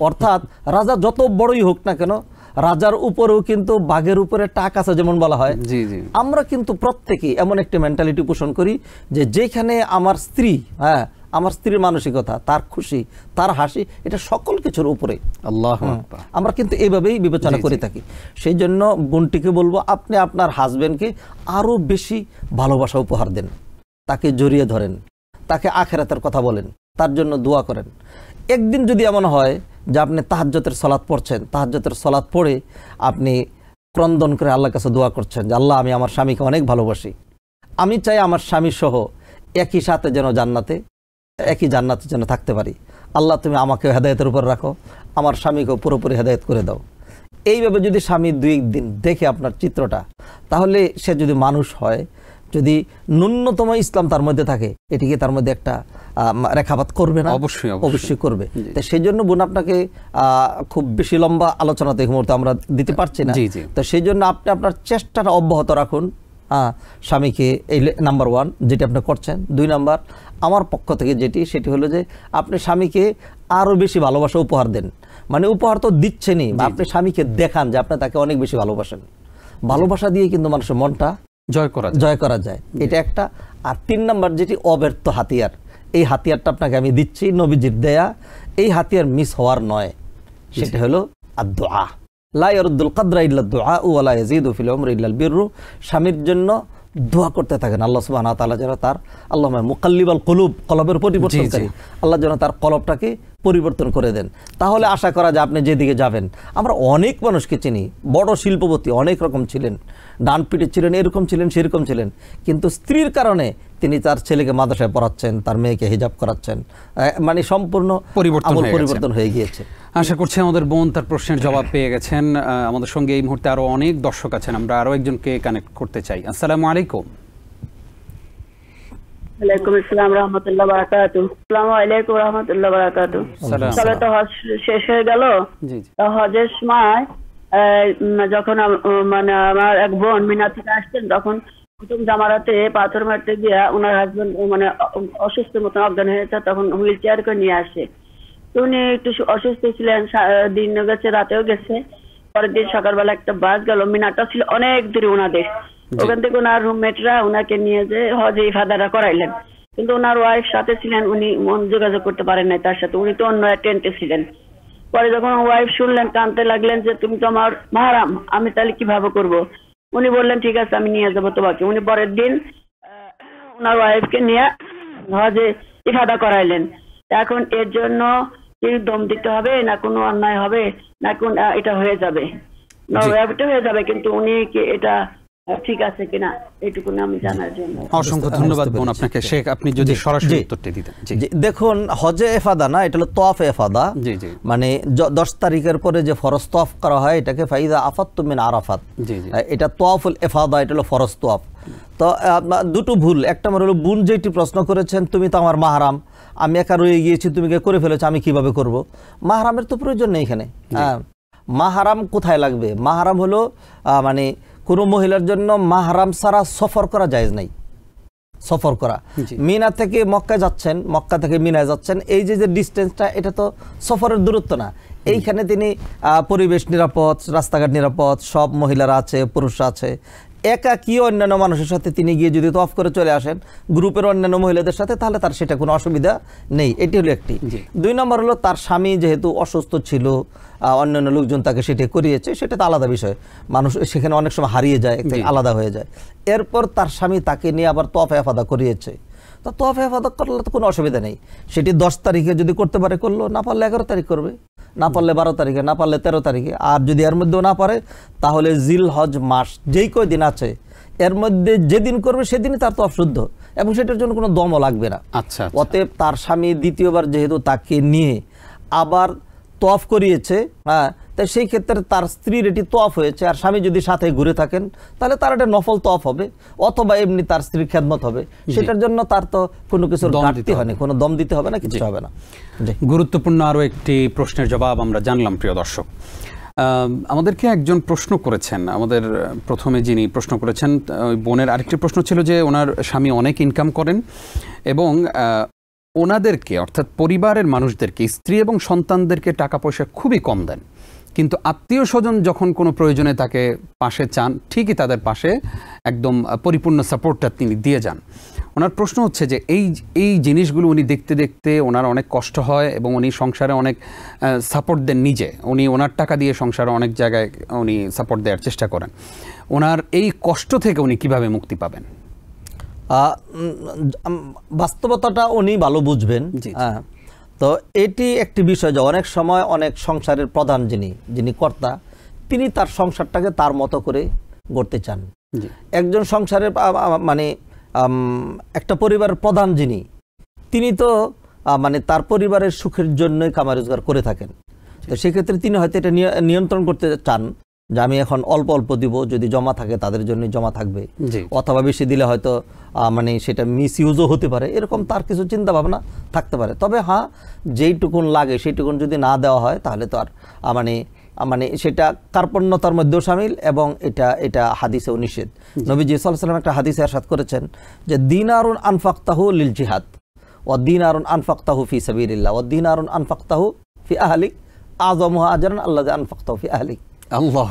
অর্থাৎ রাজা যত বড়ই হোক না কেন রাজার উপরেও কিন্তু বাঘের উপরে টাক আছে যেমন বলা হয় আমরা কিন্তু প্রত্যেকে এমন একটি মেন্টালিটি পোষণ করি যে যেখানে আমার স্ত্রী হ্যাঁ আমার স্ত্রীর মানসিকতা তার খুশি তার হাসি এটা সকল কিছুর উপরে আল্লাহ আমরা কিন্তু এইভাবেই বিবেচনা করে থাকি সেই জন্য বোনটিকে বলবো আপনি আপনার হাজব্যান্ডকে আরও বেশি ভালোবাসা উপহার দেন তাকে জড়িয়ে ধরেন তাকে আখেরাতের কথা বলেন তার জন্য দোয়া করেন একদিন যদি এমন হয় যে আপনি তাহাজ্যতের সলাৎ পড়ছেন তাহাজ্যতের সলাৎ পড়ে আপনি ক্রন্দন করে আল্লাহর কাছে দোয়া করছেন যে আল্লাহ আমি আমার স্বামীকে অনেক ভালোবাসি আমি চাই আমার স্বামী সহ একই সাথে যেন জান্নাতে একই জান্নাতে যেন থাকতে পারি আল্লাহ তুমি আমাকে হেদায়তের উপর রাখো আমার স্বামীকেও পুরোপুরি হেদায়ত করে দাও এইভাবে যদি স্বামী দুই দিন দেখে আপনার চিত্রটা তাহলে সে যদি মানুষ হয় যদি ন্যূনতম ইসলাম তার মধ্যে থাকে এটিকে তার মধ্যে একটা রেখাপাত করবে না অবশ্যই অবশ্যই করবে তো সেই জন্য বোন আপনাকে খুব বেশি লম্বা আলোচনাতে এই মুহূর্তে আমরা দিতে পারছি না তো সেই জন্য আপনি আপনার চেষ্টাটা অব্যাহত রাখুন স্বামীকে এই নাম্বার ওয়ান যেটি আপনি করছেন দুই নাম্বার আমার পক্ষ থেকে যেটি সেটি হলো যে আপনি স্বামীকে আরও বেশি ভালোবাসা উপহার দেন মানে উপহার তো দিচ্ছেনই আপনি স্বামীকে দেখান যে আপনি তাকে অনেক বেশি ভালোবাসেন ভালোবাসা দিয়ে কিন্তু মানুষের মনটা জয় করা জয় করা যায় এটা একটা আর তিন নাম্বার যেটি অব্যর্থ হাতিয়ার এই হাতিয়ারটা আপনাকে আমি দিচ্ছি নবীজির দেয়া এই হাতিয়ার মিস হওয়ার নয় সেটা হলো আদোয়া লাইরুদ্দুল কাদরা ইল্লা দোয়া ও আলা ইয়াজিদ উফিল উমর ইল্লাল বিরু স্বামীর জন্য দোয়া করতে থাকেন আল্লাহ সুবাহ তালা যেন তার আল্লাহ মুকাল্লিব আল কলুব কলবের পরিবর্তনকারী আল্লাহ যেন তার কলবটাকে পরিবর্তন করে দেন তাহলে আশা করা যায় আপনি যেদিকে যাবেন আমরা অনেক মানুষকে চিনি বড় শিল্পপতি অনেক রকম ছিলেন ডান পিঠে ছিলেন এরকম ছিলেন সেরকম ছিলেন কিন্তু স্ত্রীর কারণে তিনি তার ছেলেকে মাদ্রাসায় পড়াচ্ছেন তার মেয়েকে হিজাব করাচ্ছেন মানে সম্পূর্ণ পরিবর্তন পরিবর্তন হয়ে গিয়েছে আশা করছি আমাদের বোন তার প্রশ্নের জবাব পেয়ে গেছেন আমাদের সঙ্গে এই মুহূর্তে আরও অনেক দর্শক আছেন আমরা আরও একজনকে কানেক্ট করতে চাই আসসালামু আলাইকুম শেষ হয়ে গেল হজের সময় যখন মানে আমার এক বোন মিনা থেকে আসছেন তখন প্রথম জামারাতে পাথর মারতে গিয়া ওনার হাজবেন্ড মানে অসুস্থ মতন অজ্ঞান হয়েছে তখন হুইল চেয়ার করে নিয়ে আসে তো উনি একটু অসুস্থ ছিলেন দিনও গেছে রাতেও গেছে পরের দিন সকালবেলা একটা বাস গেল মিনারটা ছিল অনেক দূরে ওনাদের ওখান থেকে ওনার রুমমেটরা ওনাকে নিয়ে যে হজে ইফাদারা করাইলেন কিন্তু ওনার ওয়াইফ সাথে ছিলেন উনি মন যোগাযোগ করতে পারেন নাই তার সাথে উনি তো অন্য টেন্টে ছিলেন পরে যখন ওয়াইফ শুনলেন কানতে লাগলেন যে তুমি তো আমার মারাম আমি তাহলে কিভাবে করব উনি বললেন ঠিক আছে আমি নিয়ে যাবো তোমাকে উনি পরের দিন ওনার ওয়াইফকে নিয়ে হজে ইফাদা করাইলেন এখন এর জন্য কি দম দিতে হবে না কোনো অন্যায় হবে না কোন এটা হয়ে যাবে হয়ে যাবে কিন্তু উনি কি এটা ঠিক আছে কিনা এটুকুন আমি জানার জন্য অসংখ্য ধন্যবাদ বোন আপনাকে শেখ আপনি যদি সরাসরি উত্তরটি দিতেন দেখুন হজে এফাদা না এটা হলো তফ এফাদা জি জি মানে দশ তারিখের পরে যে ফরজ তফ করা হয় এটাকে ফাইদা আফাত তুমিন আরাফাত এটা তফুল এফাদা এটা হলো ফরজ তফ তো দুটো ভুল একটা আমার মানে হলো বোন যেটি প্রশ্ন করেছেন তুমি তো আমার মাহারাম আমি একা রয়ে গিয়েছি তুমি কে করে ফেলেছো আমি কিভাবে করব মাহারামের তো প্রয়োজন নেই এখানে হ্যাঁ মাহারাম কোথায় লাগবে মাহারাম হলো মানে কোনো মহিলার জন্য মাহারাম সারা সফর করা যায় নাই সফর করা মিনা থেকে মক্কা যাচ্ছেন মক্কা থেকে মিনায় যাচ্ছেন এই যে যে ডিস্টেন্সটা এটা তো সফরের দূরত্ব না এইখানে তিনি পরিবেশ নিরাপদ রাস্তাঘাট নিরাপদ সব মহিলারা আছে পুরুষ আছে একা কি অন্যান্য মানুষের সাথে তিনি গিয়ে যদি তফ করে চলে আসেন গ্রুপের অন্যান্য মহিলাদের সাথে তাহলে তার সেটা কোনো অসুবিধা নেই এটি হলো একটি দুই নম্বর হলো তার স্বামী যেহেতু অসুস্থ ছিল অন্যান্য লোকজন তাকে সেটা করিয়েছে সেটা তো আলাদা বিষয় মানুষ সেখানে অনেক সময় হারিয়ে যায় আলাদা হয়ে যায় এরপর তার স্বামী তাকে নিয়ে আবার তফ এফাদা করিয়েছে তা তোয়াফ হেফাজত করলে তো কোনো অসুবিধা নেই সেটি দশ তারিখে যদি করতে পারে করলো না পারলে এগারো তারিখ করবে না পারলে বারো তারিখে না পারলে তেরো তারিখে আর যদি এর মধ্যেও না পারে তাহলে জিল হজ মাস যেই কয়দিন আছে এর মধ্যে যেদিন করবে সেদিনই তার তোয়াফ শুদ্ধ এবং সেটার জন্য কোনো দমও লাগবে না আচ্ছা, আচ্ছা অতএব তার স্বামী দ্বিতীয়বার যেহেতু তাকে নিয়ে আবার তফ করিয়েছে হ্যাঁ তাই সেই ক্ষেত্রে তার স্ত্রীর এটি তফ হয়েছে আর স্বামী যদি সাথে ঘুরে থাকেন তাহলে তার একটা নফল তফ হবে অথবা এমনি তার স্ত্রীর খেদমত হবে সেটার জন্য তার তো কোনো কিছু হয়নি কোনো দম দিতে হবে না কিছু হবে না গুরুত্বপূর্ণ আরও একটি প্রশ্নের জবাব আমরা জানলাম প্রিয় দর্শক আমাদেরকে একজন প্রশ্ন করেছেন আমাদের প্রথমে যিনি প্রশ্ন করেছেন ওই বোনের আরেকটি প্রশ্ন ছিল যে ওনার স্বামী অনেক ইনকাম করেন এবং ওনাদেরকে অর্থাৎ পরিবারের মানুষদেরকে স্ত্রী এবং সন্তানদেরকে টাকা পয়সা খুবই কম দেন কিন্তু আত্মীয় স্বজন যখন কোনো প্রয়োজনে তাকে পাশে চান ঠিকই তাদের পাশে একদম পরিপূর্ণ সাপোর্টটা তিনি দিয়ে যান ওনার প্রশ্ন হচ্ছে যে এই এই জিনিসগুলো উনি দেখতে দেখতে ওনার অনেক কষ্ট হয় এবং উনি সংসারে অনেক সাপোর্ট দেন নিজে উনি ওনার টাকা দিয়ে সংসারে অনেক জায়গায় উনি সাপোর্ট দেওয়ার চেষ্টা করেন ওনার এই কষ্ট থেকে উনি কিভাবে মুক্তি পাবেন বাস্তবতাটা উনি ভালো বুঝবেন হ্যাঁ তো এটি একটি বিষয় যে অনেক সময় অনেক সংসারের প্রধান যিনি যিনি কর্তা তিনি তার সংসারটাকে তার মতো করে গড়তে চান একজন সংসারের মানে একটা পরিবারের প্রধান যিনি তিনি তো মানে তার পরিবারের সুখের জন্যই কামা রোজগার করে থাকেন তো সেক্ষেত্রে তিনি হয়তো এটা নিয়ন্ত্রণ করতে চান যে আমি এখন অল্প অল্প দিব যদি জমা থাকে তাদের জন্য জমা থাকবে অথবা বেশি দিলে হয়তো মানে সেটা মিস ইউজও হতে পারে এরকম তার কিছু চিন্তা ভাবনা থাকতে পারে তবে হ্যাঁ যেইটুকুন লাগে সেইটুকুন যদি না দেওয়া হয় তাহলে তো আর মানে মানে সেটা কার্পণ্যতার মধ্যেও সামিল এবং এটা এটা হাদিসেও নিষেধ নবী নবীজি সাল্লাম একটা হাদিসে আসাদ করেছেন যে দিন আরুন আনফাক্তাহু লিল জিহাদ ও দিন আরুন আনফাক্তাহু ফি সাবিরিল্লাহ ও দিন আরুন আনফাক্তাহু ফি আহলিক আজম আজরান আল্লাহ আনফাক্তাহু ফি আহলিক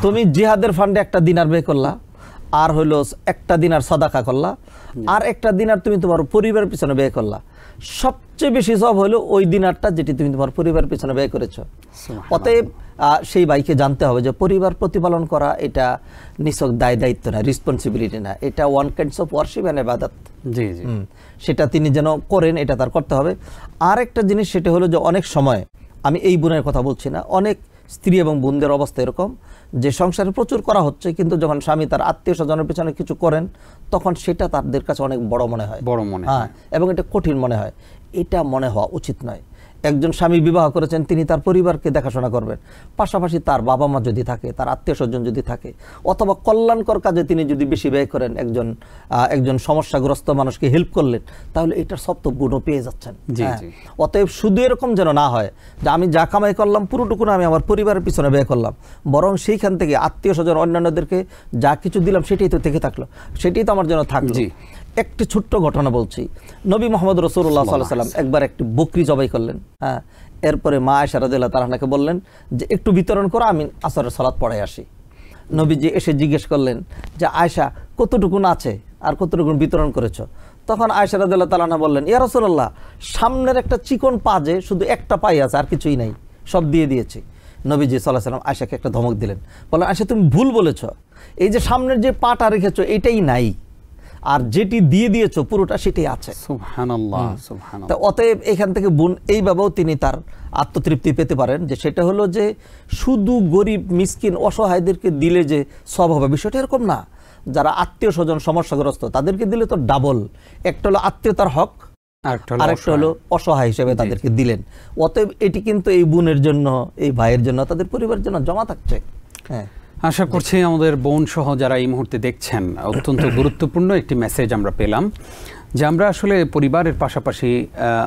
তুমি জিহাদের ফান্ডে একটা দিনার বে করলা আর হইলো একটা দিনার সদাকা করলা আর একটা দিনার তুমি তোমার পরিবার পিছনে ব্যয় করলা সবচেয়ে বেশি সব হলো ওই দিনারটা যেটি তুমি তোমার পরিবার পিছনে ব্যয় করেছ অতএব সেই ভাইকে জানতে হবে যে পরিবার প্রতিপালন করা এটা নিছক দায় দায়িত্ব না রেসপন্সিবিলিটি না এটা one kinds of worship and এবাদাত জি জি সেটা তিনি যেন করেন এটা তার করতে হবে আর একটা জিনিস সেটা হলো যে অনেক সময় আমি এই বোনের কথা বলছি না অনেক স্ত্রী এবং বোনদের অবস্থা এরকম যে সংসারে প্রচুর করা হচ্ছে কিন্তু যখন স্বামী তার আত্মীয় স্বজনের পেছনে কিছু করেন তখন সেটা তাদের কাছে অনেক বড় মনে হয় বড় মনে হ্যাঁ এবং এটা কঠিন মনে হয় এটা মনে হওয়া উচিত নয় একজন স্বামী বিবাহ করেছেন তিনি তার পরিবারকে দেখাশোনা করবেন পাশাপাশি তার বাবা মা যদি থাকে তার আত্মীয় স্বজন যদি থাকে অথবা কল্যাণকর কাজে তিনি যদি বেশি ব্যয় করেন একজন একজন সমস্যাগ্রস্ত মানুষকে হেল্প করলেন তাহলে এটার সব তো গুণও পেয়ে যাচ্ছেন হ্যাঁ। অতএব শুধু এরকম যেন না হয় যে আমি যা কামাই করলাম পুরোটুকুন আমি আমার পরিবারের পিছনে ব্যয় করলাম বরং সেইখান থেকে আত্মীয় স্বজন অন্যান্যদেরকে যা কিছু দিলাম সেটাই তো থেকে থাকলো সেটাই তো আমার জন্য থাকলো একটি ছোট্ট ঘটনা বলছি নবী মোহাম্মদ রসুল্লাহ সাল্লাম একবার একটি বকরি জবাই করলেন হ্যাঁ এরপরে মা আয়সারাদুল্লাহ তালাহাকে বললেন যে একটু বিতরণ করো আমি আসরের সালাদ পড়ে আসি নবীজি এসে জিজ্ঞেস করলেন যে আয়সা কতটুকুন আছে আর কতটুকুন বিতরণ করেছ তখন আয়সারাদুল্লাহ তালাহা বললেন ইয়া রসুল্লাহ সামনের একটা চিকন পাজে শুধু একটা পাই আছে আর কিছুই নাই সব দিয়ে দিয়েছে নবীজি সাল্লাহ সাল্লাম আয়সাকে একটা ধমক দিলেন বললেন আয়সা তুমি ভুল বলেছ এই যে সামনের যে পাটা রেখেছ এটাই নাই আর যেটি দিয়ে দিয়েছ পুরোটা সেটি আছে অতএব এখান থেকে বোন এইভাবেও তিনি তার আত্মতৃপ্তি পেতে পারেন যে সেটা হলো যে শুধু গরিব মিসকিন অসহায়দেরকে দিলে যে সব হবে বিষয়টা এরকম না যারা আত্মীয় স্বজন সমস্যাগ্রস্ত তাদেরকে দিলে তো ডাবল একটা হলো আত্মীয়তার হক আরেকটা হলো অসহায় হিসেবে তাদেরকে দিলেন অতএব এটি কিন্তু এই বোনের জন্য এই ভাইয়ের জন্য তাদের পরিবারের জন্য জমা থাকছে হ্যাঁ আশা করছি আমাদের বোন সহ যারা এই মুহূর্তে দেখছেন অত্যন্ত গুরুত্বপূর্ণ একটি মেসেজ আমরা পেলাম যে আমরা আসলে পরিবারের পাশাপাশি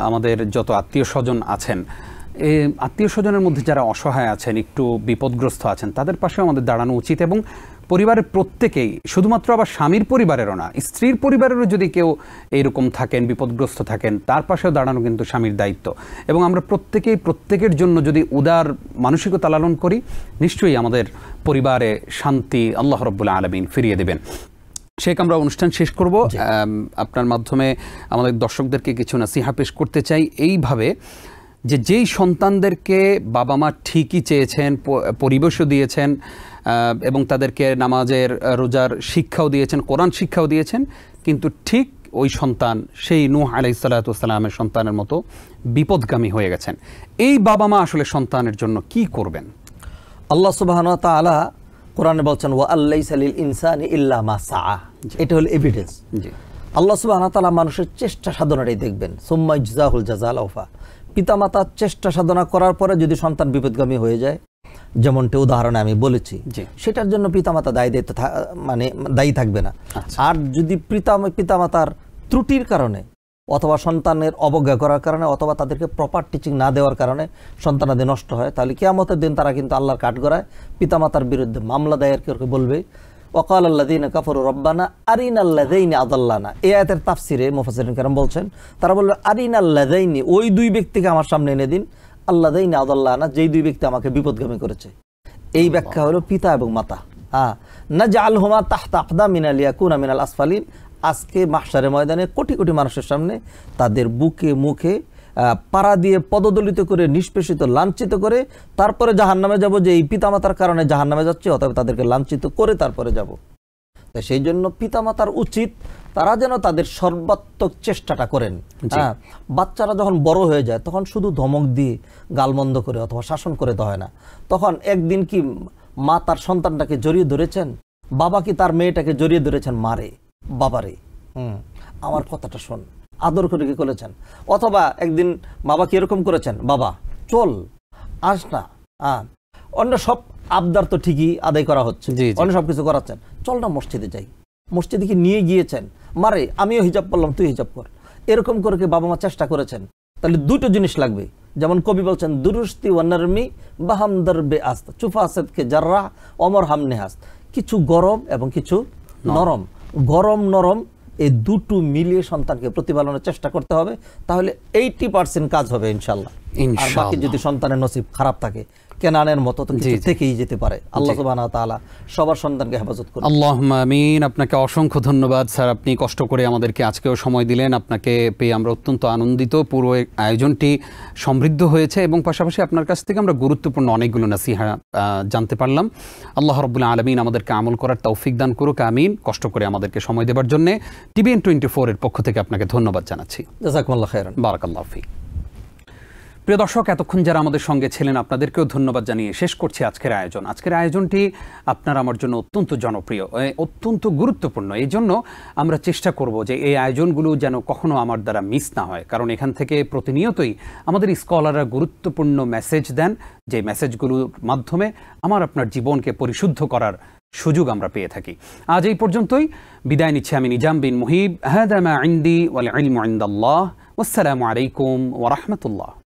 আমাদের যত আত্মীয় স্বজন আছেন আত্মীয় স্বজনের মধ্যে যারা অসহায় আছেন একটু বিপদগ্রস্ত আছেন তাদের পাশে আমাদের দাঁড়ানো উচিত এবং পরিবারের প্রত্যেকেই শুধুমাত্র আবার স্বামীর পরিবারেরও না স্ত্রীর পরিবারেরও যদি কেউ এইরকম থাকেন বিপদগ্রস্ত থাকেন তার পাশেও দাঁড়ানো কিন্তু স্বামীর দায়িত্ব এবং আমরা প্রত্যেকেই প্রত্যেকের জন্য যদি উদার মানসিকতা লালন করি নিশ্চয়ই আমাদের পরিবারে শান্তি আল্লাহ রব্বুল্লাহ আলমিন ফিরিয়ে দেবেন শেখ আমরা অনুষ্ঠান শেষ করব আপনার মাধ্যমে আমাদের দর্শকদেরকে কিছু নাসিহা পেশ করতে চাই এইভাবে যে যেই সন্তানদেরকে বাবা মা ঠিকই চেয়েছেন পরিবেশও দিয়েছেন এবং তাদেরকে নামাজের রোজার শিক্ষাও দিয়েছেন কোরআন শিক্ষাও দিয়েছেন কিন্তু ঠিক ওই সন্তান সেই নূহ আলাইসাল্লাতামের সন্তানের মতো বিপদগামী হয়ে গেছেন এই বাবা মা আসলে সন্তানের জন্য কি করবেন আল্লাহ সুবাহন তালা কোরআনে বলছেন ও আল্লাহ সালিল ইনসান ইল্লা মা এটা হলো এভিডেন্স আল্লাহ সুবাহ তালা মানুষের চেষ্টা সাধনাটাই দেখবেন সোম্মাই জাহুল জাজাল পিতা পিতামাতার চেষ্টা সাধনা করার পরে যদি সন্তান বিপদগামী হয়ে যায় যেমনটি উদাহরণে আমি বলেছি সেটার জন্য পিতামাতা দায়ী দায়িত্ব মানে দায়ী থাকবে না আচ্ছা। আর যদি পিতা পিতামাতার ত্রুটির কারণে অথবা সন্তানের অবজ্ঞা করার কারণে অথবা তাদেরকে প্রপার টিচিং না দেওয়ার কারণে সন্তানাদি নষ্ট হয় তাহলে কেয়ামতের দিন তারা কিন্তু আল্লাহর কাঠগড়ায় পিতামাতার বিরুদ্ধে মামলা দায়ের কেউ বলবে ওকাল দিন কাফর রব্বানা আরিন আল্লাদাইনি আদাল্লানা এ আয়াতের তাফসিরে মোফাসির কেরম বলছেন তারা বলবে আরিন আল্লাদাইনি ওই দুই ব্যক্তিকে আমার সামনে এনে দিন আল্লাহ দেয় না আদাল্লাহ না যেই দুই ব্যক্তি আমাকে বিপদগামী করেছে এই ব্যাখ্যা হলো পিতা এবং মাতা হ্যাঁ না যে আল হোমা তাহতা আফদা মিনালিয়া কুনা মিনাল আসফালিন আজকে মাসারে ময়দানে কোটি কোটি মানুষের সামনে তাদের বুকে মুখে পাড়া দিয়ে পদদলিত করে নিষ্পেষিত লাঞ্ছিত করে তারপরে জাহান নামে যাবো যে এই পিতামাতার কারণে জাহান নামে যাচ্ছে অথবা তাদেরকে লাঞ্ছিত করে তারপরে যাব। তাই সেই জন্য পিতামাতার উচিত তারা যেন তাদের সর্বাত্মক চেষ্টাটা করেন হ্যাঁ বাচ্চারা যখন বড় হয়ে যায় তখন শুধু ধমক দিয়ে গালমন্দ করে অথবা শাসন করে তো হয় না তখন একদিন কি মা তার সন্তানটাকে জড়িয়ে ধরেছেন বাবা কি তার মেয়েটাকে জড়িয়ে ধরেছেন মারে বাবারে হুম আমার কথাটা শোন আদর করে কি করেছেন অথবা একদিন বাবা কি এরকম করেছেন বাবা চল আস না হ্যাঁ, অন্য সব আবদার তো ঠিকই আদায় করা হচ্ছে অন্য সব কিছু করাচ্ছেন চল না মসজিদে যাই মসজিদে কি নিয়ে গিয়েছেন মারে আমিও হিজাব পড়লাম তুই হিজাব কর এরকম করে কি বাবা মা চেষ্টা করেছেন তাহলে দুটো জিনিস লাগবে যেমন কবি বলছেন দুরুস্তি ওয়ানারমি বাহামদার বে আস্ত চুফা আসাদকে জাররা অমর হামনে হাস্ত কিছু গরম এবং কিছু নরম গরম নরম এই দুটো মিলিয়ে সন্তানকে প্রতিপালনের চেষ্টা করতে হবে তাহলে এইটি পার্সেন্ট কাজ হবে ইনশাল্লাহ আর বাকি যদি সন্তানের নসিব খারাপ থাকে কেনানের মতো থেকেই যেতে পারে আল্লাহ সুবহানাহু তাআলা সবার সন্তানকে হেফাজত করুন আল্লাহ আমিন আপনাকে অসংখ্য ধন্যবাদ স্যার আপনি কষ্ট করে আমাদেরকে আজকেও সময় দিলেন আপনাকে পেয়ে আমরা অত্যন্ত আনন্দিত পুরো আয়োজনটি সমৃদ্ধ হয়েছে এবং পাশাপাশি আপনার কাছ থেকে আমরা গুরুত্বপূর্ণ অনেকগুলো নাসিহা জানতে পারলাম আল্লাহ রবুল্লা আলমিন আমাদেরকে আমল করার তৌফিক দান করুক আমিন কষ্ট করে আমাদেরকে সময় দেবার জন্য টিভিএন টোয়েন্টি ফোরের পক্ষ থেকে আপনাকে ধন্যবাদ জানাচ্ছি জাজাকুল্লাহ খেরান বারাকাল্লাহ হাফিজ প্রিয় দর্শক এতক্ষণ যারা আমাদের সঙ্গে ছিলেন আপনাদেরকেও ধন্যবাদ জানিয়ে শেষ করছি আজকের আয়োজন আজকের আয়োজনটি আপনার আমার জন্য অত্যন্ত জনপ্রিয় অত্যন্ত গুরুত্বপূর্ণ এই জন্য আমরা চেষ্টা করব যে এই আয়োজনগুলো যেন কখনো আমার দ্বারা মিস না হয় কারণ এখান থেকে প্রতিনিয়তই আমাদের স্কলাররা গুরুত্বপূর্ণ মেসেজ দেন যে মেসেজগুলোর মাধ্যমে আমার আপনার জীবনকে পরিশুদ্ধ করার সুযোগ আমরা পেয়ে থাকি আজ এই পর্যন্তই বিদায় নিচ্ছি আমি নিজাম বিন মুহিব আহদামা ইন্দি ওয়াল ইলমু আসসালামু আলাইকুম ওরহমতুল্লাহ